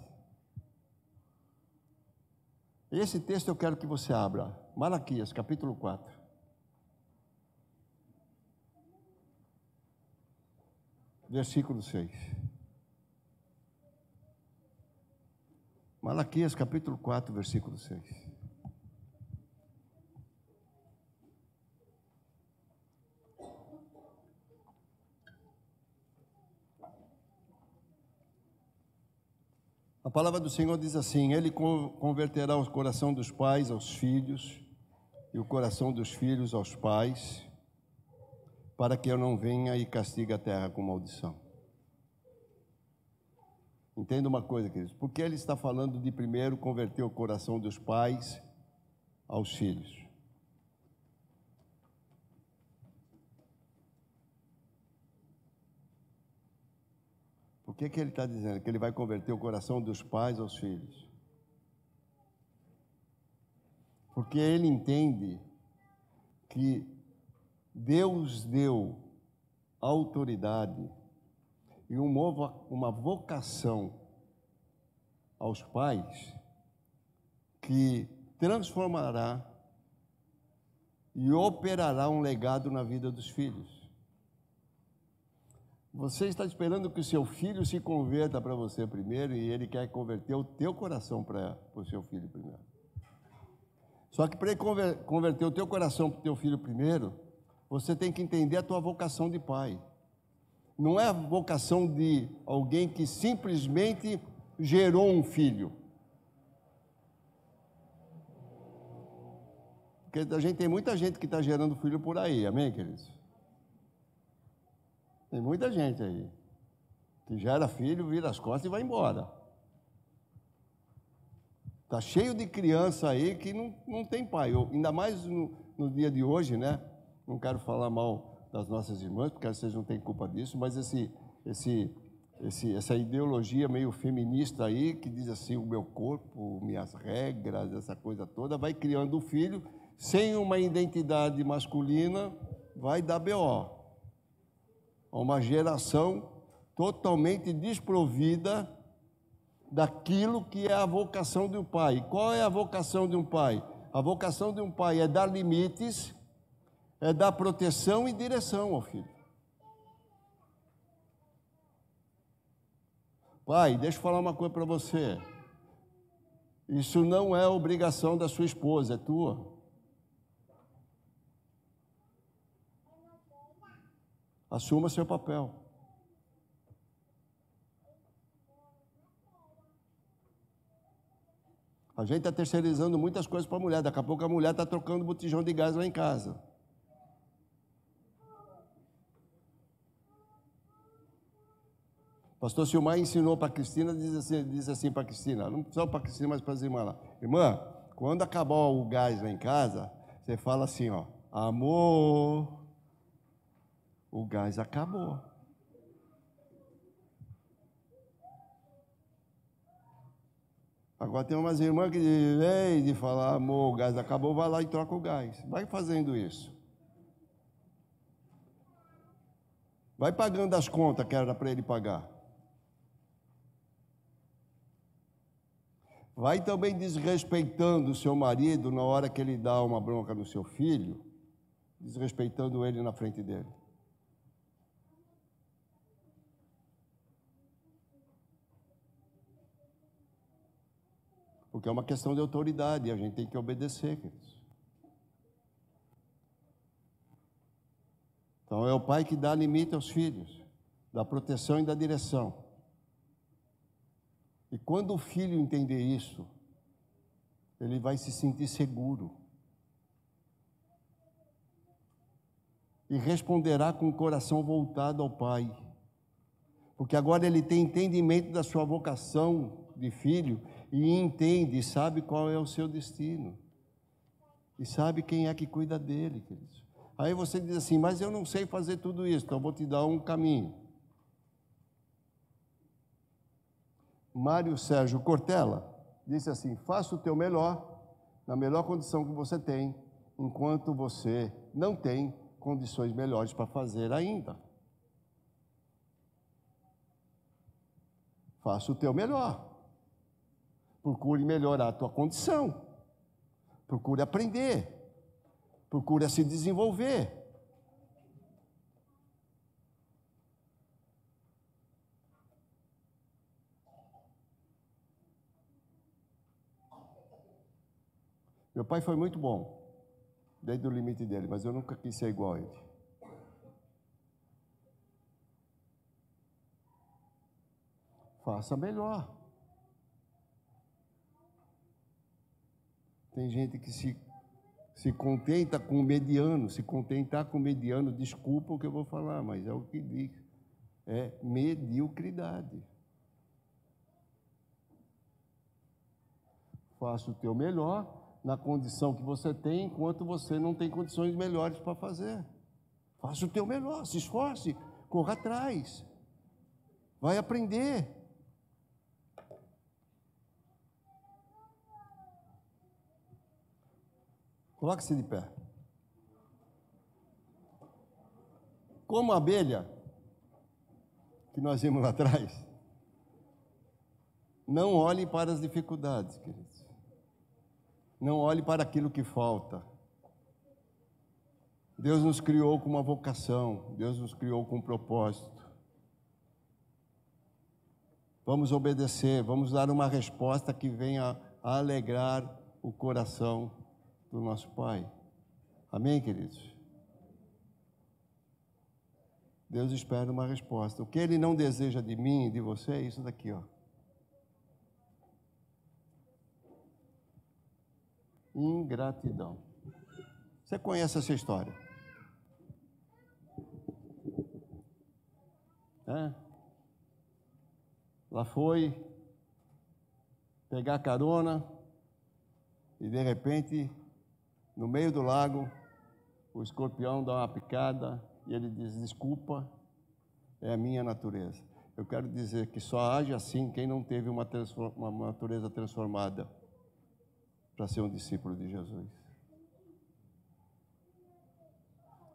Esse texto eu quero que você abra. Malaquias, capítulo 4. versículo 6. Malaquias capítulo 4, versículo 6. A palavra do Senhor diz assim: Ele converterá o coração dos pais aos filhos e o coração dos filhos aos pais, para que eu não venha e castigue a terra com maldição. Entenda uma coisa, queridos. Porque ele está falando de primeiro converter o coração dos pais aos filhos. Por que, que ele está dizendo? Que ele vai converter o coração dos pais aos filhos. Porque ele entende que Deus deu autoridade e uma vocação aos pais que transformará e operará um legado na vida dos filhos. Você está esperando que o seu filho se converta para você primeiro e ele quer converter o teu coração para o seu filho primeiro. Só que para ele converter o teu coração para o teu filho primeiro, você tem que entender a tua vocação de pai. Não é a vocação de alguém que simplesmente gerou um filho. Porque a gente tem muita gente que está gerando filho por aí, amém, queridos? Tem muita gente aí que gera filho, vira as costas e vai embora. Está cheio de criança aí que não, não tem pai. Eu, ainda mais no, no dia de hoje, né? Não quero falar mal das nossas irmãs, porque vocês não têm culpa disso, mas esse, esse, esse, essa ideologia meio feminista aí, que diz assim: o meu corpo, minhas regras, essa coisa toda, vai criando o filho sem uma identidade masculina, vai dar B.O. A uma geração totalmente desprovida daquilo que é a vocação de um pai. Qual é a vocação de um pai? A vocação de um pai é dar limites é dar proteção e direção ao filho. Pai, deixa eu falar uma coisa para você. Isso não é obrigação da sua esposa, é tua. Assuma seu papel. A gente está terceirizando muitas coisas para a mulher. Daqui a pouco a mulher está trocando botijão de gás lá em casa. pastor Silmar ensinou para Cristina, diz assim, diz assim para Cristina, não só para Cristina, mas para as irmãs lá. Irmã, quando acabar o gás lá em casa, você fala assim, ó, amor, o gás acabou. Agora tem umas irmãs que vem de falar, amor, o gás acabou, vai lá e troca o gás. Vai fazendo isso. Vai pagando as contas que era para ele pagar. vai também desrespeitando o seu marido na hora que ele dá uma bronca no seu filho, desrespeitando ele na frente dele. Porque é uma questão de autoridade, a gente tem que obedecer, queridos. Então é o pai que dá limite aos filhos, dá proteção e dá direção. E quando o filho entender isso, ele vai se sentir seguro. E responderá com o coração voltado ao Pai. Porque agora ele tem entendimento da sua vocação de filho e entende, sabe qual é o seu destino. E sabe quem é que cuida dele, queridos. Aí você diz assim: Mas eu não sei fazer tudo isso, então eu vou te dar um caminho. Mário Sérgio Cortella, disse assim: faça o teu melhor, na melhor condição que você tem, enquanto você não tem condições melhores para fazer ainda. Faça o teu melhor. Procure melhorar a tua condição. Procure aprender. Procure se desenvolver. Meu pai foi muito bom, desde o limite dele, mas eu nunca quis ser igual a ele. Faça melhor. Tem gente que se, se contenta com o mediano, se contentar com o mediano, desculpa o que eu vou falar, mas é o que diz. É mediocridade. Faça o teu melhor na condição que você tem, enquanto você não tem condições melhores para fazer. Faça o teu melhor, se esforce, corra atrás. Vai aprender. Coloque-se de pé. Como a abelha, que nós vimos lá atrás, não olhe para as dificuldades, queridos. Não olhe para aquilo que falta. Deus nos criou com uma vocação, Deus nos criou com um propósito. Vamos obedecer, vamos dar uma resposta que venha a alegrar o coração do nosso Pai. Amém, queridos? Deus espera uma resposta. O que Ele não deseja de mim e de você é isso daqui, ó. ingratidão. Você conhece essa história? É. Lá foi pegar carona e de repente, no meio do lago, o escorpião dá uma picada e ele diz: Desculpa, é a minha natureza. Eu quero dizer que só age assim quem não teve uma, transform uma natureza transformada para ser um discípulo de Jesus.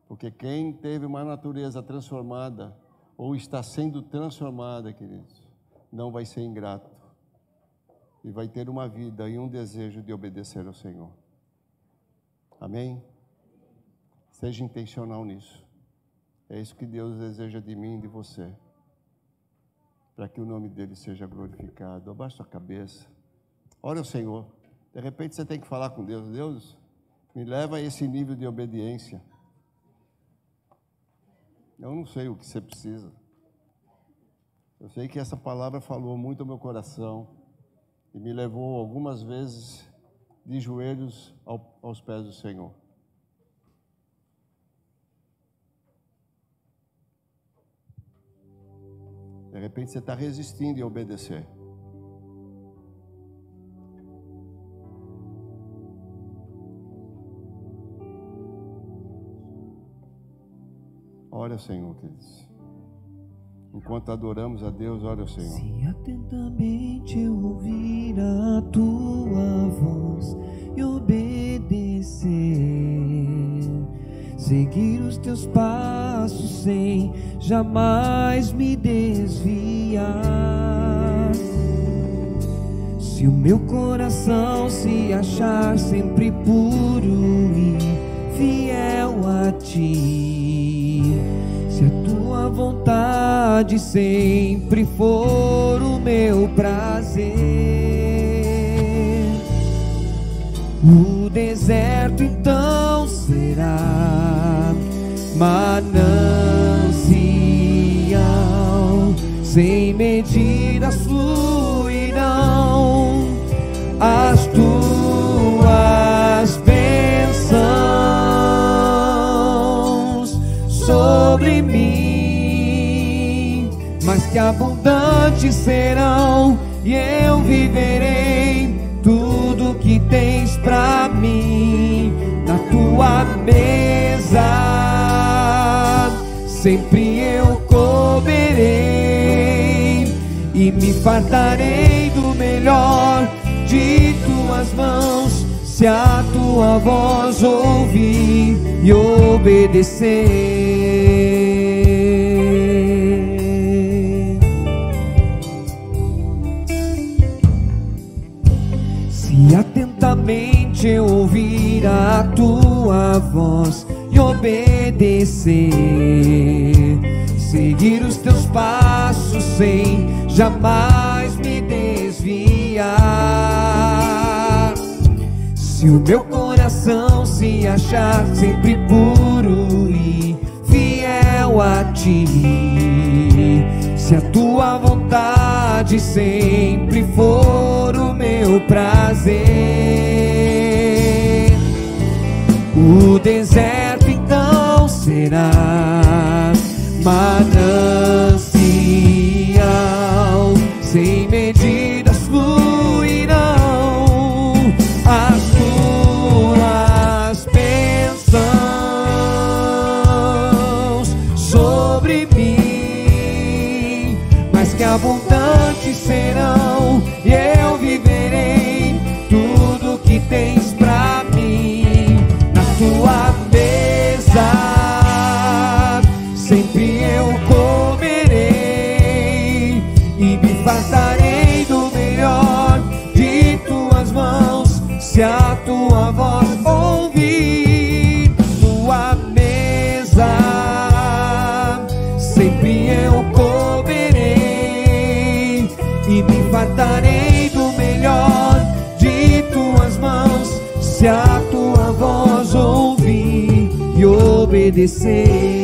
Porque quem teve uma natureza transformada ou está sendo transformada, queridos, não vai ser ingrato e vai ter uma vida e um desejo de obedecer ao Senhor. Amém? Seja intencional nisso. É isso que Deus deseja de mim e de você. Para que o nome dele seja glorificado. Abaixa a cabeça. Ora ao Senhor. De repente você tem que falar com Deus: Deus, me leva a esse nível de obediência. Eu não sei o que você precisa. Eu sei que essa palavra falou muito ao meu coração e me levou algumas vezes de joelhos ao, aos pés do Senhor. De repente você está resistindo em obedecer. Olha, Senhor, queridos. Enquanto adoramos a Deus, olha o Senhor. Se atentamente eu ouvir a tua voz e obedecer, seguir os teus passos sem jamais me desviar. Se o meu coração se achar sempre puro e fiel a ti vontade sempre for o meu prazer. O deserto então será manancial, sem medidas fluirão as que abundantes serão e eu viverei tudo que tens para mim na tua mesa. Sempre eu comerei e me fartarei do melhor de tuas mãos, se a tua voz ouvir e obedecer. eu ouvir a tua voz e obedecer, seguir os teus passos sem jamais me desviar. Se o meu coração se achar sempre puro e fiel a ti, se a tua vontade sempre for o meu prazer. O deserto então será manancial, sem medidas fluirão as tuas bênçãos sobre mim, mas que abundantes serão e eu vi desfrutarei do melhor de tuas mãos, se a tua voz ouvir e obedecer.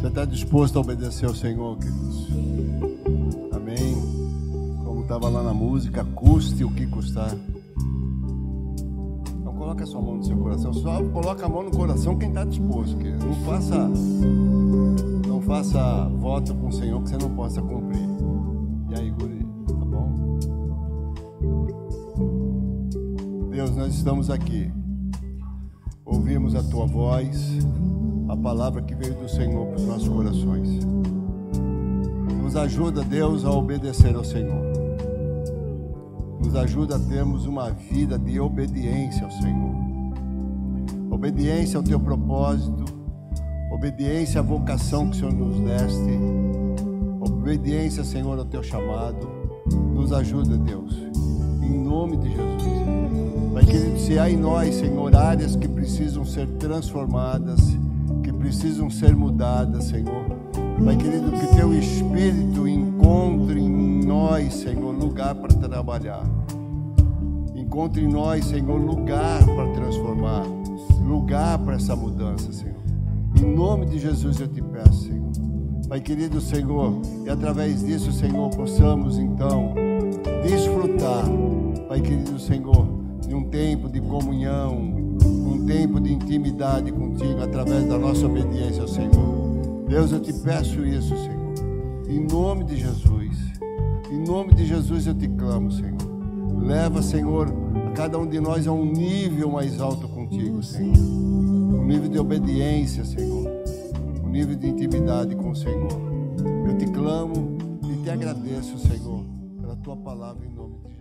Você está disposto a obedecer ao Senhor, queridos? Amém? Como estava lá na música, custe o que custar coloca a sua mão no seu coração. Só coloca a mão no coração quem está disposto, Não faça, não faça voto com o Senhor que você não possa cumprir. E aí, guri, tá bom? Deus, nós estamos aqui. Ouvimos a tua voz, a palavra que veio do Senhor para os nossos corações. Nos ajuda, Deus, a obedecer ao Senhor nos ajuda a termos uma vida de obediência ao Senhor. Obediência ao teu propósito, obediência à vocação que o Senhor nos deste, obediência, Senhor, ao teu chamado. Nos ajuda, Deus, em nome de Jesus. Pai querido, se há em nós, Senhor, áreas que precisam ser transformadas, que precisam ser mudadas, Senhor. Pai querido, que teu Espírito encontre em nós, Senhor, lugar para trabalhar. Encontre em nós, Senhor, lugar para transformar, lugar para essa mudança, Senhor. Em nome de Jesus eu te peço, Senhor. Pai querido Senhor, e através disso, Senhor, possamos então desfrutar, Pai querido Senhor, de um tempo de comunhão, um tempo de intimidade contigo através da nossa obediência, Senhor. Deus, eu te peço isso, Senhor. Em nome de Jesus. Em nome de Jesus eu te clamo, Senhor. Leva, Senhor, a cada um de nós a um nível mais alto contigo, Senhor. Um nível de obediência, Senhor. Um nível de intimidade com o Senhor. Eu te clamo e te agradeço, Senhor, pela tua palavra em nome de Jesus.